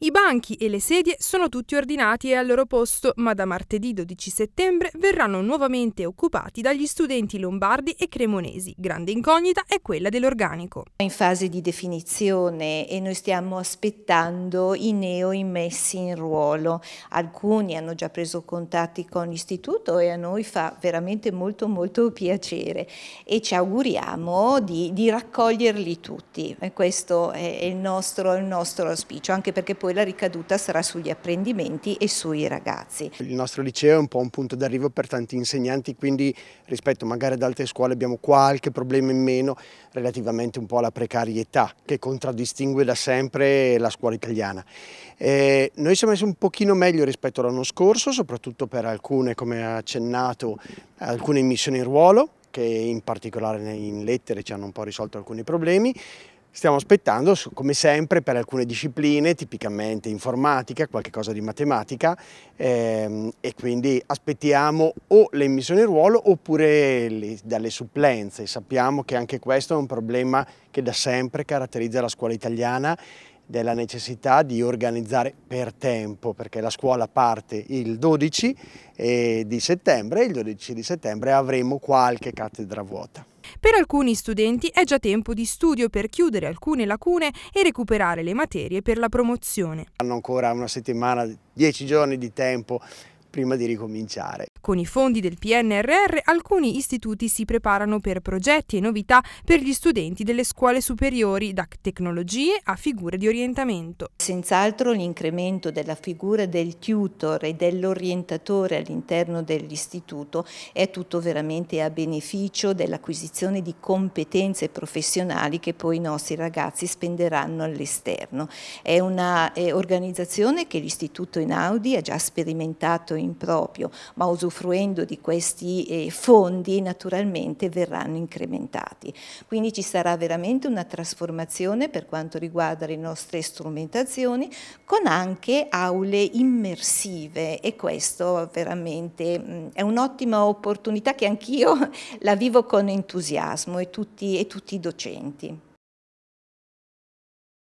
I banchi e le sedie sono tutti ordinati e al loro posto, ma da martedì 12 settembre verranno nuovamente occupati dagli studenti lombardi e cremonesi. Grande incognita è quella dell'organico. In fase di definizione e noi stiamo aspettando i neo immessi in ruolo. Alcuni hanno già preso contatti con l'istituto e a noi fa veramente molto molto piacere e ci auguriamo di, di raccoglierli tutti. E questo è il nostro, il nostro auspicio, anche perché poi poi la ricaduta sarà sugli apprendimenti e sui ragazzi. Il nostro liceo è un po' un punto d'arrivo per tanti insegnanti, quindi rispetto magari ad altre scuole abbiamo qualche problema in meno relativamente un po' alla precarietà che contraddistingue da sempre la scuola italiana. Eh, noi siamo messi un pochino meglio rispetto all'anno scorso, soprattutto per alcune, come ha accennato, alcune missioni in ruolo, che in particolare in lettere ci hanno un po' risolto alcuni problemi, Stiamo aspettando, come sempre, per alcune discipline, tipicamente informatica, qualche cosa di matematica, ehm, e quindi aspettiamo o le emissioni ruolo oppure le, dalle supplenze. Sappiamo che anche questo è un problema che da sempre caratterizza la scuola italiana della necessità di organizzare per tempo, perché la scuola parte il 12 di settembre e il 12 di settembre avremo qualche cattedra vuota. Per alcuni studenti è già tempo di studio per chiudere alcune lacune e recuperare le materie per la promozione. Hanno ancora una settimana, dieci giorni di tempo prima di ricominciare. Con i fondi del PNRR alcuni istituti si preparano per progetti e novità per gli studenti delle scuole superiori, da tecnologie a figure di orientamento. Senz'altro l'incremento della figura del tutor e dell'orientatore all'interno dell'istituto è tutto veramente a beneficio dell'acquisizione di competenze professionali che poi i nostri ragazzi spenderanno all'esterno. È un'organizzazione che l'istituto Inaudi ha già sperimentato in proprio, ma usufruendo di questi eh, fondi naturalmente verranno incrementati. Quindi ci sarà veramente una trasformazione per quanto riguarda le nostre strumentazioni con anche aule immersive e questo veramente mm, è un'ottima opportunità che anch'io la vivo con entusiasmo e tutti, e tutti i docenti.